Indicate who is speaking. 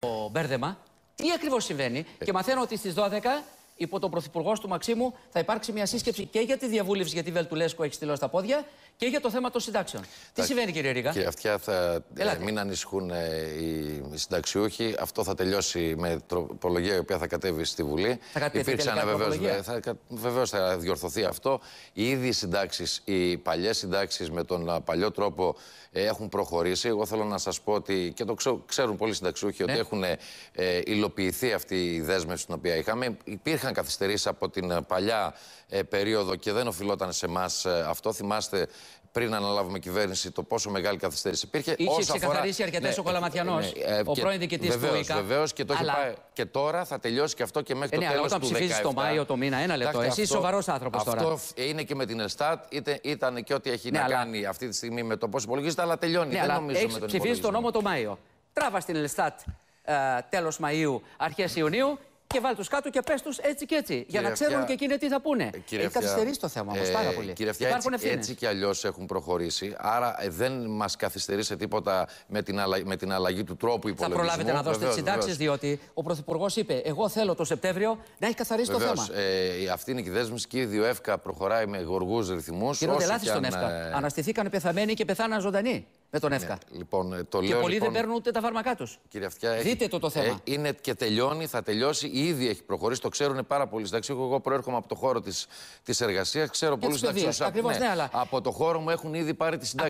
Speaker 1: το μπέρδεμα, τι ακριβώς συμβαίνει. Ε. Και μαθαίνω ότι στις 12 υπό τον Πρωθυπουργό του Μαξίμου θα υπάρξει μια σύσκεψη και για τη διαβούλευση για τη έχει στείλώσει τα πόδια και για το θέμα των συντάξεων. Τι συμβαίνει, κύριε Ρίγα. Κύριε
Speaker 2: Αυτιά, θα ε, μην ανησυχούν ε, οι συνταξιούχοι. Αυτό θα τελειώσει με τροπολογία η οποία θα κατέβει στη Βουλή. Θα κατέβει βεβαίω. Θα, βεβαίως θα διορθωθεί αυτό. Οι ίδιοι συντάξεις, οι παλιές συντάξεις με τον ε, παλιό τρόπο έχουν προχωρήσει. Εγώ θέλω να σας πω ότι και το ξέρουν πολλοί συνταξιούχοι ναι. ότι έχουν ε, υλοποιηθεί αυτή η δέσμευση την οποία είχαμε. Υπήρχαν καθυστερήσεις από την παλιά περίοδο και δεν οφειλόταν σε εμάς αυτό. Θυμάστε πριν αναλάβουμε κυβέρνηση το πόσο μεγάλη καθυστέρηση υπήρχε. Είχε ξεκαθαρίσει αφορά... ο Κολαματιανό, ναι, ο ναι, ε, πρώην διοικητής του ΙΚΑ. Βεβαίως και το πάει. Και τώρα θα τελειώσει και αυτό και μέχρι ε, το ναι, τέλο του 2017. Όταν ψηφίζει το Μάιο το μήνα, ένα λεπτό. Εσύ είσαι σοβαρός άνθρωπος τώρα. Αυτό είναι και με την Ελστάτ, ήταν και ό,τι έχει ναι, να κάνει αυτή τη στιγμή με το πώς υπολογίζεται, αλλά τελειώνει. Δεν νομίζω με τον Ψηφίζει το
Speaker 1: νόμο Μάιο. Τράβα στην Ελστάτ ε, τέλος Μαΐου, αρχές Ιουνίου και βάλ τους κάτω και πες τους έτσι και έτσι. Για να ξέρουν και εκείνοι τι θα πούνε. Ε, έχει καθυστερήσει το θέμα όμω ε, πάρα πολύ. Κύριε έτσι
Speaker 2: και αλλιώς έχουν προχωρήσει. Άρα ε, δεν μας καθυστερεί σε τίποτα με την, με την αλλαγή του τρόπου υπολογισμού. Θα προλάβετε να δώσετε τις συντάξει,
Speaker 1: διότι ο Πρωθυπουργός είπε: Εγώ θέλω το Σεπτέμβριο να έχει καθαρίσει το θέμα.
Speaker 2: Ε, αυτή είναι η δέσμευση και η ΕΦΚΑ προχωράει με γοργούς ρυθμούς. Κύριε λάθη στον ΕΦΚΑ.
Speaker 1: Αναστηθήκαν πεθαμένοι και πεθάναν ζωντανοί με τον ναι, ΕΦΚΑ
Speaker 2: λοιπόν, ε, το και πολλοί δεν λοιπόν, παίρνουν
Speaker 1: ούτε τα φάρμακά τους.
Speaker 2: δείτε το το θέμα. Ε, είναι και τελειώνει, θα τελειώσει, ήδη έχει προχωρήσει, το ξέρουν πάρα πολλοί συνταξιούχοι. Εγώ, προέρχομαι από το χώρο της της εργασίας, ξέρω πολλού συνταξιούχου. Ναι, ναι, από το χώρο μου έχουν ήδη πάρει τη συντάξη.